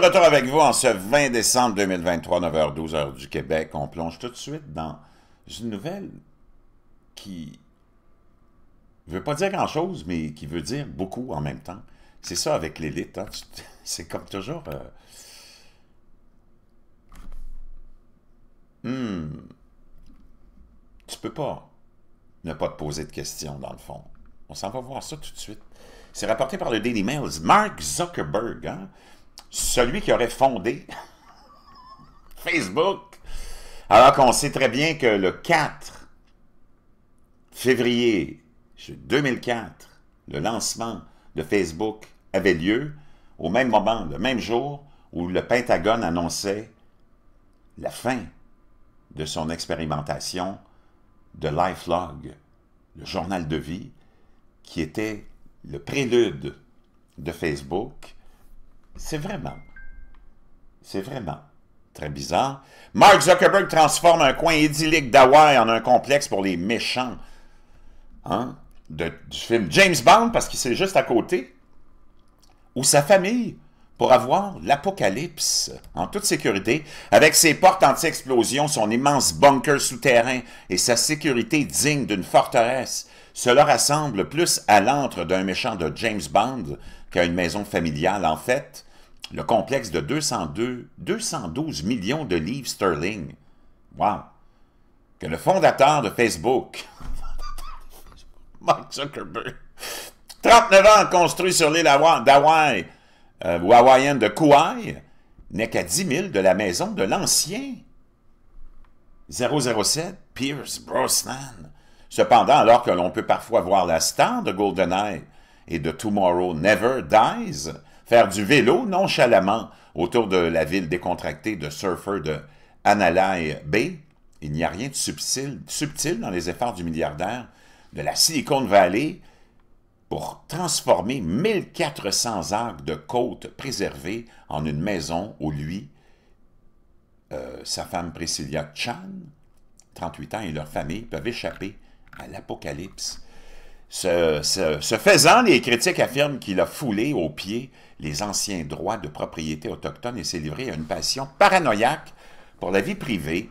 de retour avec vous en ce 20 décembre 2023, 9h12 h du Québec. On plonge tout de suite dans une nouvelle qui ne veut pas dire grand-chose, mais qui veut dire beaucoup en même temps. C'est ça avec l'élite. Hein. C'est comme toujours... Euh... Hmm. Tu peux pas ne pas te poser de questions, dans le fond. On s'en va voir ça tout de suite. C'est rapporté par le Daily Mail. Mark Zuckerberg, hein? celui qui aurait fondé Facebook. Alors qu'on sait très bien que le 4 février 2004, le lancement de Facebook avait lieu au même moment, le même jour, où le Pentagone annonçait la fin de son expérimentation de Lifelog, le journal de vie, qui était le prélude de Facebook, c'est vraiment, c'est vraiment très bizarre. Mark Zuckerberg transforme un coin idyllique d'Hawaï en un complexe pour les méchants hein, du film James Bond, parce qu'il s'est juste à côté, ou sa famille pour avoir l'apocalypse en toute sécurité, avec ses portes anti-explosion, son immense bunker souterrain et sa sécurité digne d'une forteresse. Cela ressemble plus à l'antre d'un méchant de James Bond qu'à une maison familiale. En fait, le complexe de 202, 212 millions de livres sterling. Wow! Que le fondateur de Facebook, Mark Zuckerberg, 39 ans construit sur l'île d'Hawaï euh, ou hawaïenne de Kauai, n'est qu'à 10 000 de la maison de l'ancien 007 Pierce Brosnan. Cependant, alors que l'on peut parfois voir la star de GoldenEye et de Tomorrow Never Dies faire du vélo nonchalamment autour de la ville décontractée de surfer de Analay Bay, il n'y a rien de subtil, dans les efforts du milliardaire de la Silicon Valley pour transformer 1400 arcs de côte préservés en une maison où lui, euh, sa femme Priscilla Chan, 38 ans, et leur famille peuvent échapper à l'Apocalypse. Ce, faisant, les critiques affirment qu'il a foulé aux pieds les anciens droits de propriété autochtone et s'est livré à une passion paranoïaque pour la vie privée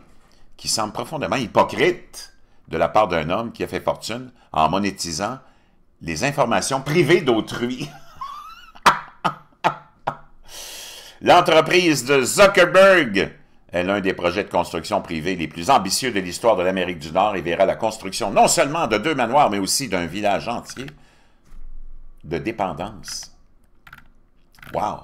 qui semble profondément hypocrite de la part d'un homme qui a fait fortune en monétisant les informations privées d'autrui. L'entreprise de Zuckerberg est l'un des projets de construction privée les plus ambitieux de l'histoire de l'Amérique du Nord et verra la construction non seulement de deux manoirs, mais aussi d'un village entier de dépendance. Wow!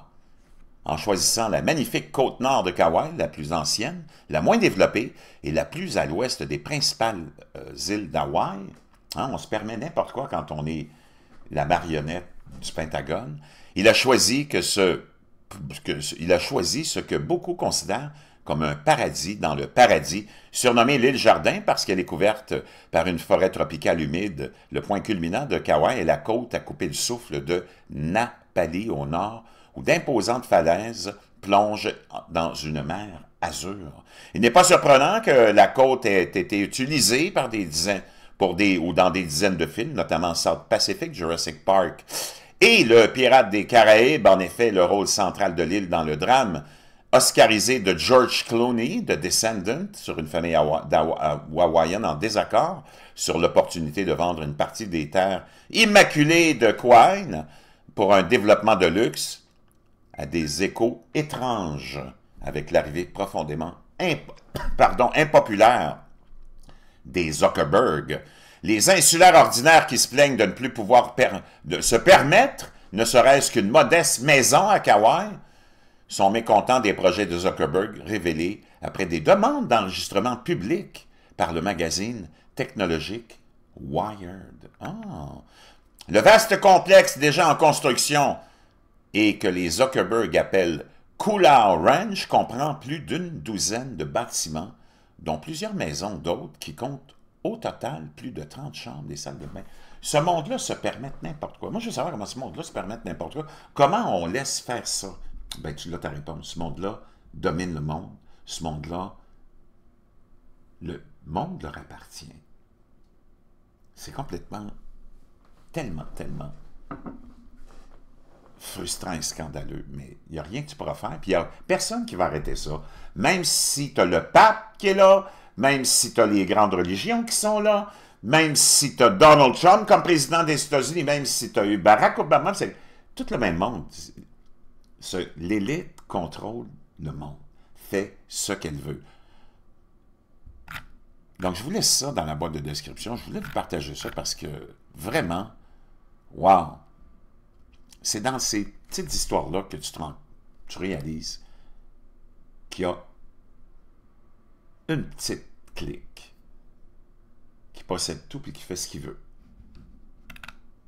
En choisissant la magnifique côte nord de Kauai, la plus ancienne, la moins développée et la plus à l'ouest des principales euh, îles d'Hawaï, hein, on se permet n'importe quoi quand on est la marionnette du Pentagone, il a choisi que ce, il a choisi ce que beaucoup considèrent comme un paradis dans le paradis, surnommé l'île Jardin parce qu'elle est couverte par une forêt tropicale humide. Le point culminant de Kauai est la côte à couper le souffle de Napali au nord, où d'imposantes falaises plongent dans une mer azur. Il n'est pas surprenant que la côte ait été utilisée par des dizaines pour des, ou dans des dizaines de films, notamment South Pacific, Jurassic Park et Le Pirate des Caraïbes, en effet, le rôle central de l'île dans le drame Oscarisé de George Clooney, de Descendant, sur une famille euh, hawaïenne en désaccord sur l'opportunité de vendre une partie des terres immaculées de Quine pour un développement de luxe, à des échos étranges avec l'arrivée profondément pardon, impopulaire des Zuckerberg. Les insulaires ordinaires qui se plaignent de ne plus pouvoir se permettre, ne serait-ce qu'une modeste maison à Kauai, sont mécontents des projets de Zuckerberg révélés après des demandes d'enregistrement public par le magazine technologique Wired. Ah. Le vaste complexe déjà en construction et que les Zuckerberg appellent Cooler Ranch comprend plus d'une douzaine de bâtiments, dont plusieurs maisons d'autres qui comptent au total plus de 30 chambres des salles de bain. Ce monde-là se permet n'importe quoi. Moi, je veux savoir comment ce monde-là se permet n'importe quoi. Comment on laisse faire ça? ben, tu l'as ta réponse. Ce monde-là domine le monde. Ce monde-là, le monde leur appartient. C'est complètement, tellement, tellement frustrant et scandaleux, mais il n'y a rien que tu pourras faire, puis il n'y a personne qui va arrêter ça. Même si tu as le pape qui est là, même si tu as les grandes religions qui sont là, même si tu as Donald Trump comme président des États-Unis, même si tu as eu Barack Obama, c'est tout le même monde l'élite contrôle le monde, fait ce qu'elle veut. Donc, je vous laisse ça dans la boîte de description. Je voulais vous partager ça parce que, vraiment, wow! C'est dans ces petites histoires-là que tu, tu réalises qu'il y a une petite clique qui possède tout et qui fait ce qu'il veut.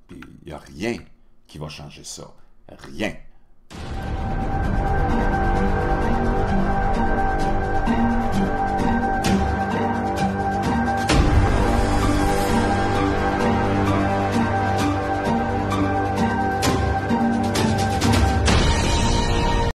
Puis, il n'y a rien qui va changer ça. Rien.